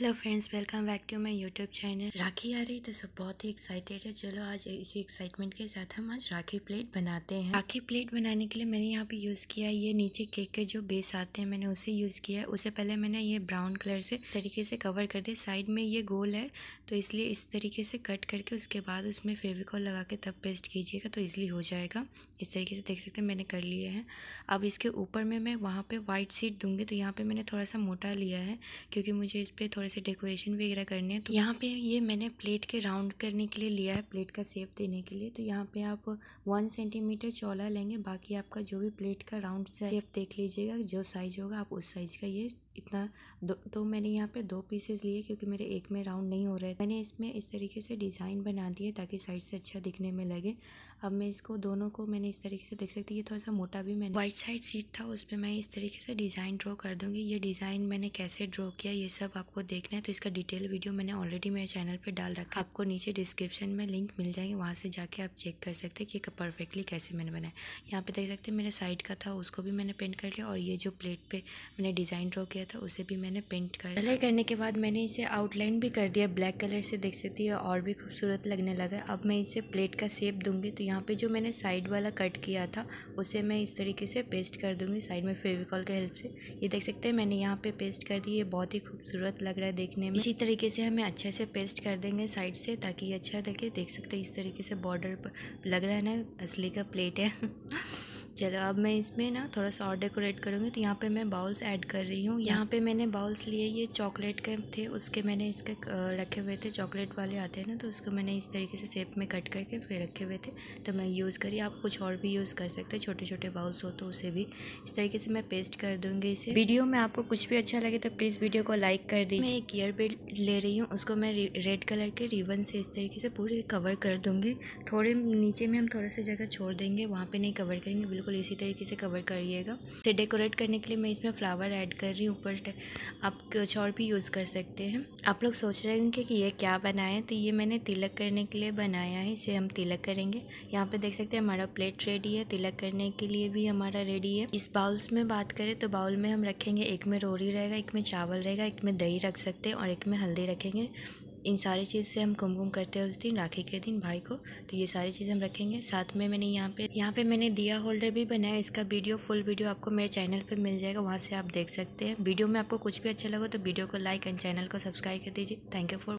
hello friends welcome back to my YouTube channel Rakhi आ रही तो सब बहुत ही एक्साइटेड है चलो आज इसी एक्साइटमेंट के साथ हम आज राखी प्लेट बनाते हैं राखी प्लेट बनाने के लिए मैंने यहाँ पे यूज़ किया ये नीचे केक के जो बेस आते हैं मैंने उसे यूज़ किया है उससे पहले मैंने ये ब्राउन कलर से तरीके से कवर कर दिया साइड में ये गोल है तो इसलिए इस तरीके से कट करके उसके बाद उसमें फेविकॉल लगा के तब पेस्ट कीजिएगा तो इजिली हो जाएगा इस तरीके से देख सकते हैं मैंने कर लिए हैं अब इसके ऊपर में मैं वहाँ पर वाइट सीट दूँगी तो यहाँ पर मैंने थोड़ा सा मोटा लिया है क्योंकि मुझे इस पर से डेकोरेशन वगैरह करने हैं तो यहाँ पे ये मैंने प्लेट के राउंड करने के लिए लिया है प्लेट का सेप देने के लिए तो यहाँ पे आप वन सेंटीमीटर चौला लेंगे बाकी आपका जो भी प्लेट का राउंड सेप देख लीजिएगा जो साइज होगा आप उस साइज का ये इतना दो तो मैंने यहाँ पे दो पीसेस लिए क्योंकि मेरे एक में राउंड नहीं हो रहे मैंने इसमें इस तरीके से डिज़ाइन बना दिए ताकि साइड से अच्छा दिखने में लगे अब मैं इसको दोनों को मैंने इस तरीके से देख सकती ये थोड़ा सा मोटा भी मैंने वाइट साइड सीट था उस पर मैं इस तरीके से डिज़ाइन ड्रॉ कर दूँगी ये डिज़ाइन मैंने कैसे ड्रॉ किया ये सब आपको देखना है तो इसका डिटेल वीडियो मैंने ऑलरेडी मेरे चैनल पर डाल रखा आपको नीचे डिस्क्रिप्शन में लिंक मिल जाएंगे वहाँ से जाके आप चेक कर सकते हैं कि परफेक्टली कैसे मैंने बनाया यहाँ पर देख सकते हैं मेरे साइड का था उसको भी मैंने पेंट कर लिया और ये जो प्लेट पर मैंने डिज़ाइन ड्रॉ किया किया था उसे भी मैंने पेंट कर कलर करने के बाद मैंने इसे आउटलाइन भी कर दिया ब्लैक कलर से देख सकती है और भी खूबसूरत लगने लगा अब मैं इसे प्लेट का सेप दूंगी तो यहाँ पे जो मैंने साइड वाला कट किया था उसे मैं इस तरीके से पेस्ट कर दूंगी साइड में फेविकॉल के हेल्प से ये देख सकते हैं मैंने यहाँ पे पेस्ट कर दी ये बहुत ही खूबसूरत लग रहा है देखने में इसी तरीके से हमें अच्छे से पेस्ट कर देंगे साइड से ताकि अच्छा लगे देख सकते हैं इस तरीके से बॉर्डर लग रहा है ना असली का प्लेट है चलो अब मैं इसमें ना थोड़ा सा और डेकोरेट करूँगी तो यहाँ पे मैं बाउल्स ऐड कर रही हूँ यहाँ पे मैंने बाउल्स लिए ये चॉकलेट के थे उसके मैंने इसके रखे हुए थे चॉकलेट वाले आते हैं ना तो उसको मैंने इस तरीके से सेप में कट करके फिर रखे हुए थे तो मैं यूज़ करी आप कुछ और भी यूज़ कर सकते हैं छोटे छोटे बाउल्स हो तो उसे भी इस तरीके से मैं पेस्ट कर दूँगी इसे वीडियो में आपको कुछ भी अच्छा लगे तो प्लीज़ वीडियो को लाइक कर दी मैं एक ईयर बेल्ट ले रही हूँ उसको मैं रेड कलर के रिबन से इस तरीके से पूरे कवर कर दूँगी थोड़े नीचे में हम थोड़ा सा जगह छोड़ देंगे वहाँ पर नहीं कवर करेंगे बिल्कुल बिल्कुल इसी तरीके से कवर करिएगा इसे डेकोरेट करने के लिए मैं इसमें फ्लावर ऐड कर रही हूँ ऊपर आप कुछ और भी यूज़ कर सकते हैं आप लोग सोच रहे होंगे कि ये क्या बनाएं तो ये मैंने तिलक करने के लिए बनाया है इसे हम तिलक करेंगे यहाँ पे देख सकते हैं हमारा प्लेट रेडी है तिलक करने के लिए भी हमारा रेडी है इस बाउल्स में बात करें तो बाउल में हम रखेंगे एक में रोरी रहेगा एक में चावल रहेगा एक में दही रख सकते हैं और एक में हल्दी रखेंगे इन सारी चीज़ से हम कुमकुम करते हैं उस दिन राखी के दिन भाई को तो ये सारी चीज़ हम रखेंगे साथ में मैंने यहाँ पे यहाँ पे मैंने दिया होल्डर भी बनाया इसका वीडियो फुल वीडियो आपको मेरे चैनल पे मिल जाएगा वहाँ से आप देख सकते हैं वीडियो में आपको कुछ भी अच्छा लगा तो वीडियो को लाइक एंड चैनल को सब्सक्राइब कर दीजिए थैंक यू फॉर